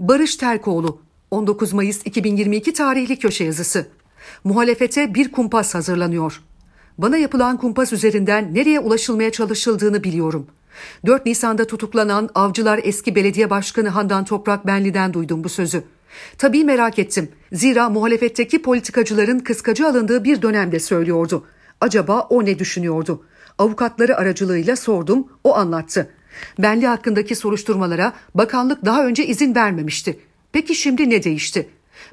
Barış Terkoğlu 19 Mayıs 2022 tarihli köşe yazısı. Muhalefete bir kumpas hazırlanıyor. Bana yapılan kumpas üzerinden nereye ulaşılmaya çalışıldığını biliyorum. 4 Nisan'da tutuklanan Avcılar eski belediye başkanı Handan Toprak Benli'den duydum bu sözü. Tabii merak ettim. Zira muhalefetteki politikacıların kıskacı alındığı bir dönemde söylüyordu. Acaba o ne düşünüyordu? Avukatları aracılığıyla sordum, o anlattı. Benli hakkındaki soruşturmalara bakanlık daha önce izin vermemişti. Peki şimdi ne değişti?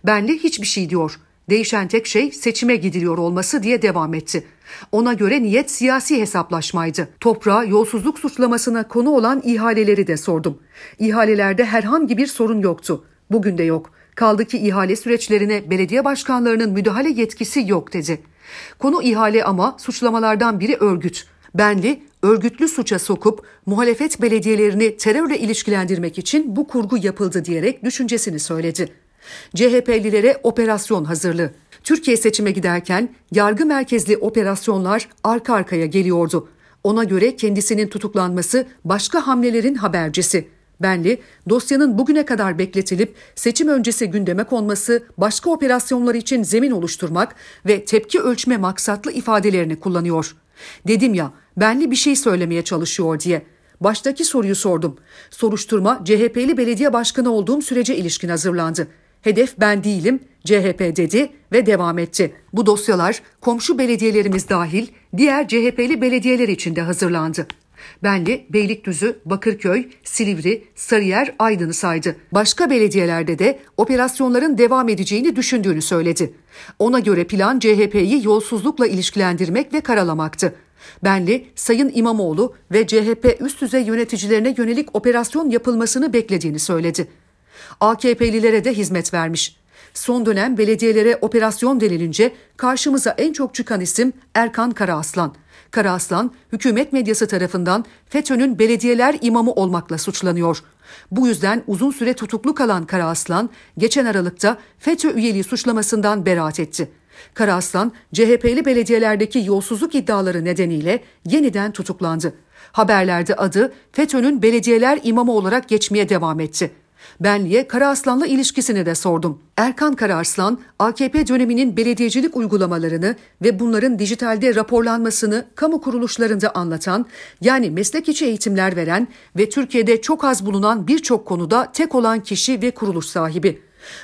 Benli hiçbir şey diyor. Değişen tek şey seçime gidiliyor olması diye devam etti. Ona göre niyet siyasi hesaplaşmaydı. Toprağa yolsuzluk suçlamasına konu olan ihaleleri de sordum. İhalelerde herhangi bir sorun yoktu. Bugün de yok. Kaldı ki ihale süreçlerine belediye başkanlarının müdahale yetkisi yok dedi. Konu ihale ama suçlamalardan biri örgüt. Benli örgütlü suça sokup muhalefet belediyelerini terörle ilişkilendirmek için bu kurgu yapıldı diyerek düşüncesini söyledi. CHP'lilere operasyon hazırlığı. Türkiye seçime giderken yargı merkezli operasyonlar arka arkaya geliyordu. Ona göre kendisinin tutuklanması başka hamlelerin habercisi. Benli, dosyanın bugüne kadar bekletilip seçim öncesi gündeme konması, başka operasyonlar için zemin oluşturmak ve tepki ölçme maksatlı ifadelerini kullanıyor. Dedim ya, benli bir şey söylemeye çalışıyor diye. Baştaki soruyu sordum. Soruşturma CHP'li belediye başkanı olduğum sürece ilişkin hazırlandı. Hedef ben değilim, CHP dedi ve devam etti. Bu dosyalar komşu belediyelerimiz dahil diğer CHP'li belediyeler içinde hazırlandı. Benli, Beylikdüzü, Bakırköy, Silivri, Sarıyer, Aydın'ı saydı. Başka belediyelerde de operasyonların devam edeceğini düşündüğünü söyledi. Ona göre plan CHP'yi yolsuzlukla ilişkilendirmek ve karalamaktı. Benli, Sayın İmamoğlu ve CHP üst düzey yöneticilerine yönelik operasyon yapılmasını beklediğini söyledi. AKP'lilere de hizmet vermiş. Son dönem belediyelere operasyon denilince karşımıza en çok çıkan isim Erkan Karaaslan. Karaaslan, hükümet medyası tarafından FETÖ'nün belediyeler imamı olmakla suçlanıyor. Bu yüzden uzun süre tutuklu kalan Karaaslan, geçen Aralık'ta FETÖ üyeliği suçlamasından beraat etti. Kara CHP'li belediyelerdeki yolsuzluk iddiaları nedeniyle yeniden tutuklandı. Haberlerde adı FETÖ'nün belediyeler imamı olarak geçmeye devam etti. Benli'ye Karaaslan'la ilişkisini de sordum. Erkan Karaaslan, AKP döneminin belediyecilik uygulamalarını ve bunların dijitalde raporlanmasını kamu kuruluşlarında anlatan, yani meslek içi eğitimler veren ve Türkiye'de çok az bulunan birçok konuda tek olan kişi ve kuruluş sahibi.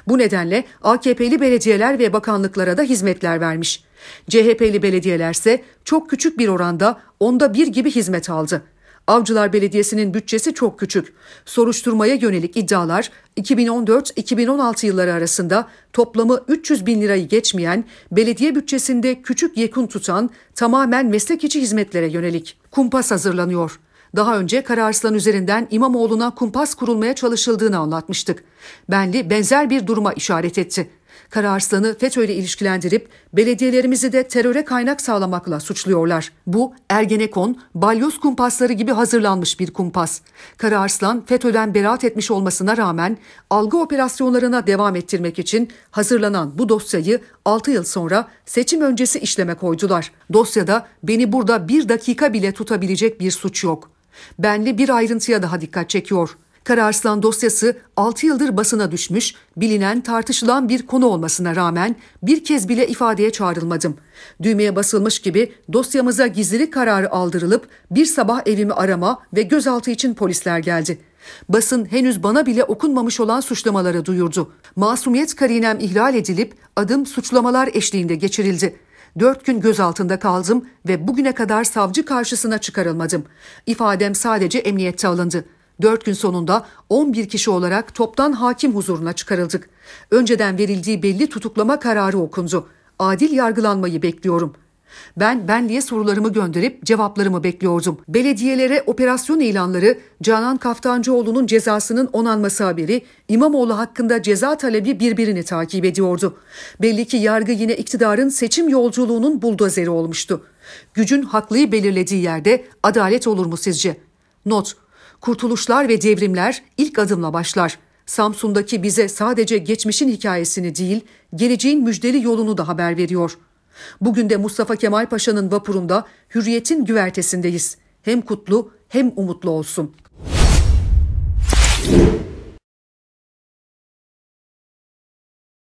Bu nedenle AKP'li belediyeler ve bakanlıklara da hizmetler vermiş. CHP'li belediyelerse çok küçük bir oranda onda bir gibi hizmet aldı. Avcılar Belediyesi'nin bütçesi çok küçük. Soruşturmaya yönelik iddialar 2014-2016 yılları arasında toplamı 300 bin lirayı geçmeyen, belediye bütçesinde küçük yekun tutan tamamen meslek içi hizmetlere yönelik. Kumpas hazırlanıyor. Daha önce Kararslan üzerinden İmamoğlu'na kumpas kurulmaya çalışıldığını anlatmıştık. Benli benzer bir duruma işaret etti. Kararslan'ı FETÖ ile ilişkilendirip belediyelerimizi de teröre kaynak sağlamakla suçluyorlar. Bu Ergenekon, balyoz kumpasları gibi hazırlanmış bir kumpas. Kararslan FETÖ'den beraat etmiş olmasına rağmen algı operasyonlarına devam ettirmek için hazırlanan bu dosyayı 6 yıl sonra seçim öncesi işleme koydular. Dosyada beni burada bir dakika bile tutabilecek bir suç yok. Benli bir ayrıntıya daha dikkat çekiyor. Kararslan dosyası 6 yıldır basına düşmüş, bilinen tartışılan bir konu olmasına rağmen bir kez bile ifadeye çağrılmadım. Düğmeye basılmış gibi dosyamıza gizlilik kararı aldırılıp bir sabah evimi arama ve gözaltı için polisler geldi. Basın henüz bana bile okunmamış olan suçlamaları duyurdu. Masumiyet karinem ihlal edilip adım suçlamalar eşliğinde geçirildi. Dört gün gözaltında kaldım ve bugüne kadar savcı karşısına çıkarılmadım. İfadem sadece emniyette alındı. Dört gün sonunda 11 kişi olarak toptan hakim huzuruna çıkarıldık. Önceden verildiği belli tutuklama kararı okundu. Adil yargılanmayı bekliyorum.'' Ben ben diye sorularımı gönderip cevaplarımı bekliyordum. Belediyelere operasyon ilanları, Canan Kaftancıoğlu'nun cezasının onanması haberi, İmamoğlu hakkında ceza talebi birbirini takip ediyordu. Belli ki yargı yine iktidarın seçim yolculuğunun buldozeri olmuştu. Gücün haklıyı belirlediği yerde adalet olur mu sizce? Not: Kurtuluşlar ve devrimler ilk adımla başlar. Samsun'daki bize sadece geçmişin hikayesini değil, geleceğin müjdeli yolunu da haber veriyor.'' Bugün de Mustafa Kemal Paşa'nın vapurunda hürriyetin güvertesindeyiz. Hem kutlu hem umutlu olsun.